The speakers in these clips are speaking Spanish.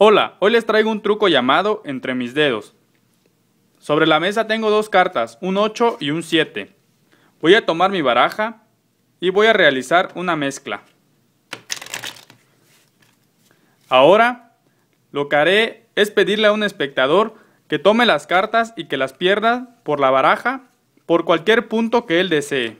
Hola, hoy les traigo un truco llamado entre mis dedos. Sobre la mesa tengo dos cartas, un 8 y un 7. Voy a tomar mi baraja y voy a realizar una mezcla. Ahora, lo que haré es pedirle a un espectador que tome las cartas y que las pierda por la baraja por cualquier punto que él desee.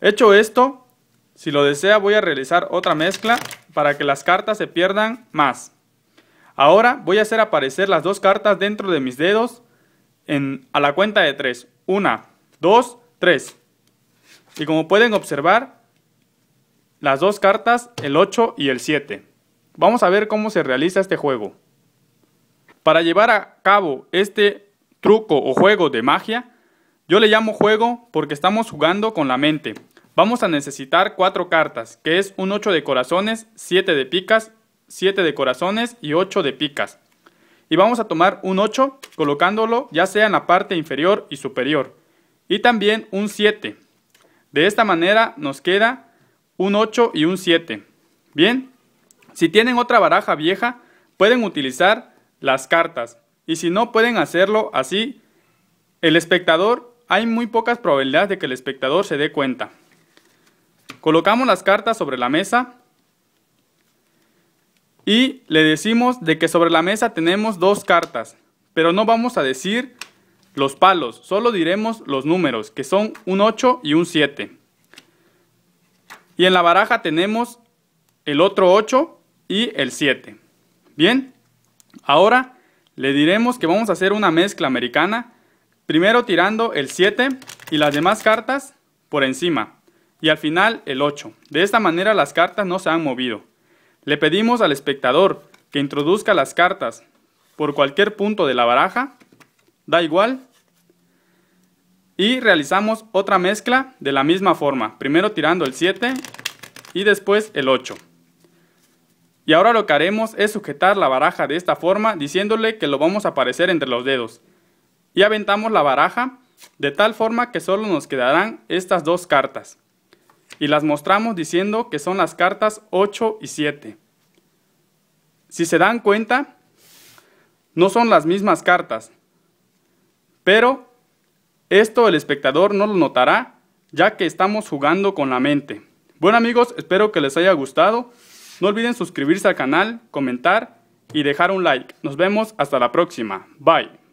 Hecho esto, si lo desea voy a realizar otra mezcla para que las cartas se pierdan más. Ahora voy a hacer aparecer las dos cartas dentro de mis dedos a la cuenta de tres una dos tres Y como pueden observar, las dos cartas, el 8 y el 7. Vamos a ver cómo se realiza este juego. Para llevar a cabo este truco o juego de magia, yo le llamo juego porque estamos jugando con la mente, Vamos a necesitar cuatro cartas, que es un 8 de corazones, 7 de picas, 7 de corazones y 8 de picas. Y vamos a tomar un 8 colocándolo ya sea en la parte inferior y superior. Y también un 7. De esta manera nos queda un 8 y un 7. Bien, si tienen otra baraja vieja, pueden utilizar las cartas. Y si no pueden hacerlo así, el espectador, hay muy pocas probabilidades de que el espectador se dé cuenta. Colocamos las cartas sobre la mesa y le decimos de que sobre la mesa tenemos dos cartas, pero no vamos a decir los palos, solo diremos los números, que son un 8 y un 7. Y en la baraja tenemos el otro 8 y el 7. Bien, ahora le diremos que vamos a hacer una mezcla americana, primero tirando el 7 y las demás cartas por encima y al final el 8. De esta manera las cartas no se han movido. Le pedimos al espectador que introduzca las cartas por cualquier punto de la baraja, da igual, y realizamos otra mezcla de la misma forma, primero tirando el 7 y después el 8. Y ahora lo que haremos es sujetar la baraja de esta forma diciéndole que lo vamos a aparecer entre los dedos. Y aventamos la baraja de tal forma que solo nos quedarán estas dos cartas y las mostramos diciendo que son las cartas 8 y 7. Si se dan cuenta, no son las mismas cartas, pero esto el espectador no lo notará ya que estamos jugando con la mente. Bueno amigos, espero que les haya gustado. No olviden suscribirse al canal, comentar y dejar un like. Nos vemos hasta la próxima. Bye.